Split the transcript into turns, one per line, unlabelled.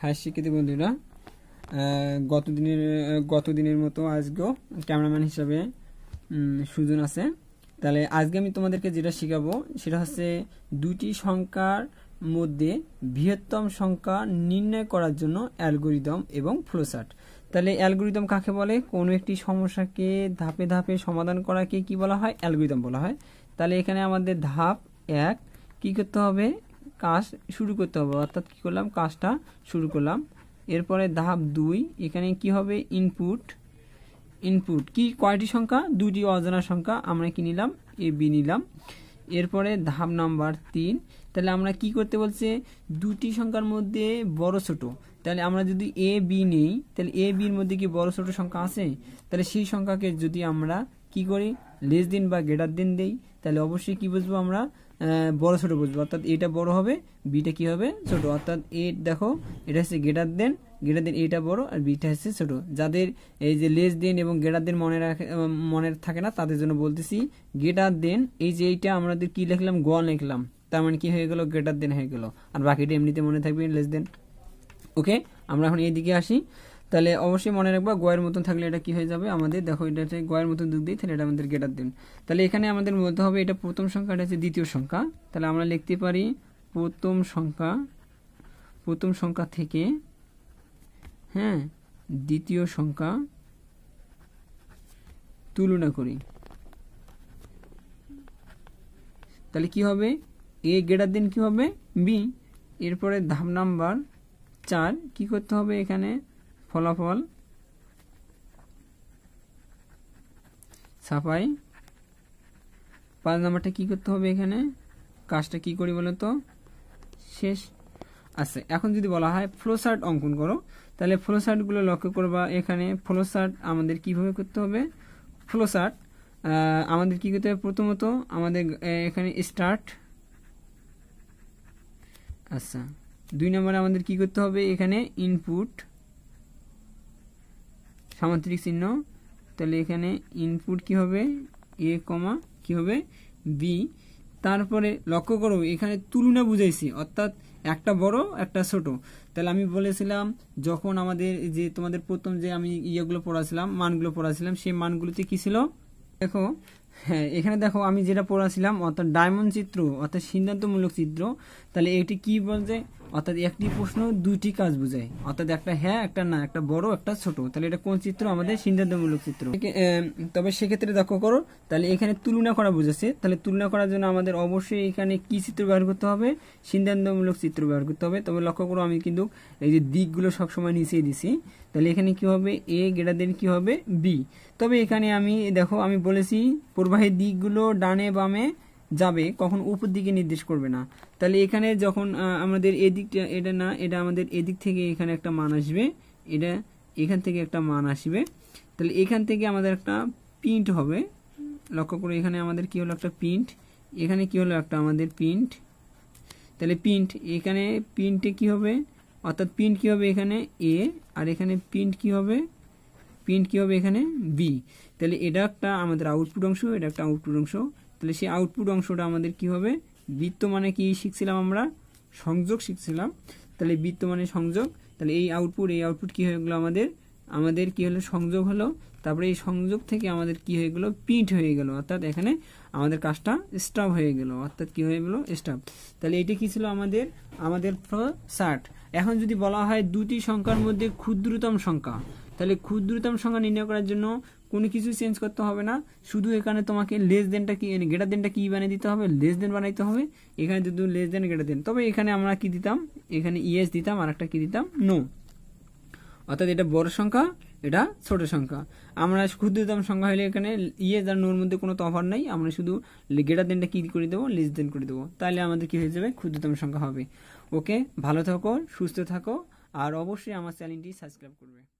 হ্যাঁ শিক্ষিত বন্ধুরা গত দিনের গত দিনের মতো আজকেও ক্যামেরাম্যান হিসাবে সুজন আছে তাহলে আজকে আমি তোমাদেরকে যেটা শেখাবো সেটা হচ্ছে দুটি সংখ্যার মধ্যে বৃহত্তম সংখ্যা নির্ণয় করার জন্য অ্যালগোরিদম এবং ফ্লোসার্ট তাহলে অ্যালগোরিদম কাকে বলে কোনো একটি সমস্যাকে ধাপে ধাপে সমাধান করাকে কি বলা হয় অ্যালগোরিদম বলা হয় তাহলে এখানে আমাদের ধাপ এক কি করতে হবে কাজ শুরু করতে হবে অর্থাৎ কী করলাম কাজটা শুরু করলাম এরপরে ধাপ দুই এখানে কি হবে ইনপুট ইনপুট কি কয়টি সংখ্যা দুটি অজানা সংখ্যা আমরা কি নিলাম এ বি নিলাম এরপরে ধাপ নাম্বার তিন তাহলে আমরা কি করতে বলছে দুটি সংখ্যার মধ্যে বড় ছোট তাহলে আমরা যদি এ বি নেই তাহলে এ বির মধ্যে কি বড় ছোট সংখ্যা আছে তাহলে সেই সংখ্যাকে যদি আমরা কি করি লেস দিন বা গ্রেটার দিন দেই তাহলে অবশ্যই কি বুঝবো আমরা বড় ছোট বুঝবো অর্থাৎ এটা বড় হবে বিটা কি হবে ছোট অর্থাৎ এ দেখো এটা হচ্ছে গ্রেটার দেন গ্রেটার দেন এটা বড় আর বিটা হচ্ছে ছোট যাদের এই যে লেস দেন এবং গ্রেটার দেন মনে রাখে মনে থাকে না তাদের জন্য বলতেছি গ্রেটার দেন এই যে এইটা আমাদের কি লিখলাম গ লিখলাম তার মানে কি হয়ে গেল গ্রেটার দেন হয়ে গেল আর বাকিটা এমনিতে মনে থাকবে লেস দেন ওকে আমরা এখন এইদিকে আসি তাহলে অবশ্যই মনে রাখবা গোয়ের মতন থাকলে এটা কি হয়ে যাবে আমাদের দেখো এটা গোয়ের মতন দুধ দিই তাহলে এটা আমাদের গেটার দিন তাহলে এখানে আমাদের বলতে হবে এটা প্রথম সংখ্যাটা হচ্ছে দ্বিতীয় সংখ্যা তাহলে আমরা লিখতে পারি প্রথম সংখ্যা প্রথম সংখ্যা থেকে হ্যাঁ দ্বিতীয় সংখ্যা তুলনা করি তাহলে কি হবে এ গেটার দিন কি হবে বি এরপরে ধাপ নাম্বার চার কি করতে হবে এখানে ফলাফল ছাপাই পাঁচ নাম্বারটা কি করতে হবে এখানে কাজটা কি করি বলে তো শেষ আছে এখন যদি বলা হয় ফ্লোসার্ট অঙ্কন করো তাহলে ফ্লোসার্টগুলো লক্ষ্য করবা এখানে ফ্লোসার্ট আমাদের কিভাবে করতে হবে ফ্লোসার্ট আমাদের কি করতে হবে প্রথমত আমাদের এখানে স্টার্ট আচ্ছা দুই নম্বরে আমাদের কি করতে হবে এখানে ইনপুট সামুদ্রিক চিহ্ন তাহলে এখানে ইনপুট কি হবে এ কমা কি হবে বি তারপরে লক্ষ্য করো এখানে তুলনা বুঝাইছি অর্থাৎ একটা বড় একটা ছোট তাহলে আমি বলেছিলাম যখন আমাদের যে তোমাদের প্রথম যে আমি ইয়েগুলো পড়াছিলাম মানগুলো পড়াছিলাম সেই মানগুলোতে কী ছিল দেখো এখানে দেখো আমি যেটা পড়াছিলাম অর্থাৎ ডায়মন্ড চিত্র অর্থাৎ সিদ্ধান্তমূলক চিত্র তাহলে এটি কি বলছে অর্থাৎ একটি প্রশ্ন দুইটি কাজ বোঝায় অর্থাৎ একটা হ্যাঁ একটা না একটা বড় একটা ছোট তাহলে এটা কোন চিত্র আমাদের সিদ্ধান্তমূলক চিত্র তবে সেক্ষেত্রে দেখো করো তাহলে এখানে তুলনা করা বোঝাচ্ছে তাহলে তুলনা করার জন্য আমাদের অবশ্যই এখানে কি চিত্র ব্যবহার করতে হবে সিদ্ধান্তমূলক চিত্র ব্যবহার করতে হবে তবে লক্ষ্য করো আমি কিন্তু এই যে দিকগুলো সবসময় নিচেই দিছি তাহলে এখানে কি হবে এ গ্রেটার দেন কি হবে বি তবে এখানে আমি দেখো আমি বলেছি প্রবাহের দিকগুলো ডানে বামে যাবে কখন উপর দিকে নির্দেশ করবে না তাহলে এখানে যখন আমাদের এদিকটা এটা না এটা আমাদের এদিক থেকে এখানে একটা মান আসবে এটা এখান থেকে একটা মান আসবে তাহলে এখান থেকে আমাদের একটা প্রিন্ট হবে লক্ষ্য করে এখানে আমাদের কি হলো একটা প্রিন্ট এখানে কি হলো একটা আমাদের প্রিন্ট তাহলে প্রিন্ট এখানে প্রিন্টে কি হবে অর্থাৎ প্রিন্ট কি হবে এখানে এ আর এখানে প্রিন্ট কি হবে প্রিন্ট কি হবে এখানে বি তাহলে এটা একটা আমাদের আউটপুট অংশ এটা একটা আউটপুট অংশ তাহলে সেই আউটপুট অংশটা আমাদের কি হবে বৃত্ত মানে কি শিখছিলাম আমরা সংযোগ শিখছিলাম তাহলে বৃত্ত মানে সংযোগ তাহলে এই আউটপুট এই আউটপুট কি হয়ে গেলো আমাদের আমাদের কি হলো সংযোগ হলো তারপরে এই সংযোগ থেকে আমাদের কি হয়ে গেলো প্রিন্ট হয়ে গেল অর্থাৎ এখানে আমাদের কাজটা স্টপ হয়ে গেল অর্থাৎ কি হয়ে গেলো স্টপ তাহলে এটা কি ছিল আমাদের আমাদের সার্ট এখন যদি বলা হয় দুটি সংখ্যার মধ্যে ক্ষুদ্রতম সংখ্যা তাহলে ক্ষুদ্রতম সংখ্যা নির্ণয় করার জন্য কোনো কিছু চেঞ্জ করতে হবে না শুধু এখানে তোমাকে লেস দেনটা কি গেটার মানে দেনটা কি বানিয়ে দিতে হবে লেস দেন বানাইতে হবে এখানে যদি লেস দেন গেটার দেন তবে এখানে আমরা কি দিতাম এখানে ইএস দিতাম আর একটা কি দিতাম নো অর্থাৎ এটা বড় সংখ্যা এটা ছোট সংখ্যা আমরা ক্ষুদ্রতম সংখ্যা হলে এখানে ইয়ে আর নোর মধ্যে কোনো তফার নাই আমরা শুধু গেটার দেনটা কী করে দেবো লেস দেন করে দেবো তাহলে আমাদের কী হয়ে যাবে ক্ষুদ্রতম সংখ্যা হবে ওকে ভালো থাকো সুস্থ থাকো আর অবশ্যই আমার চ্যানেলটি সাবস্ক্রাইব করবে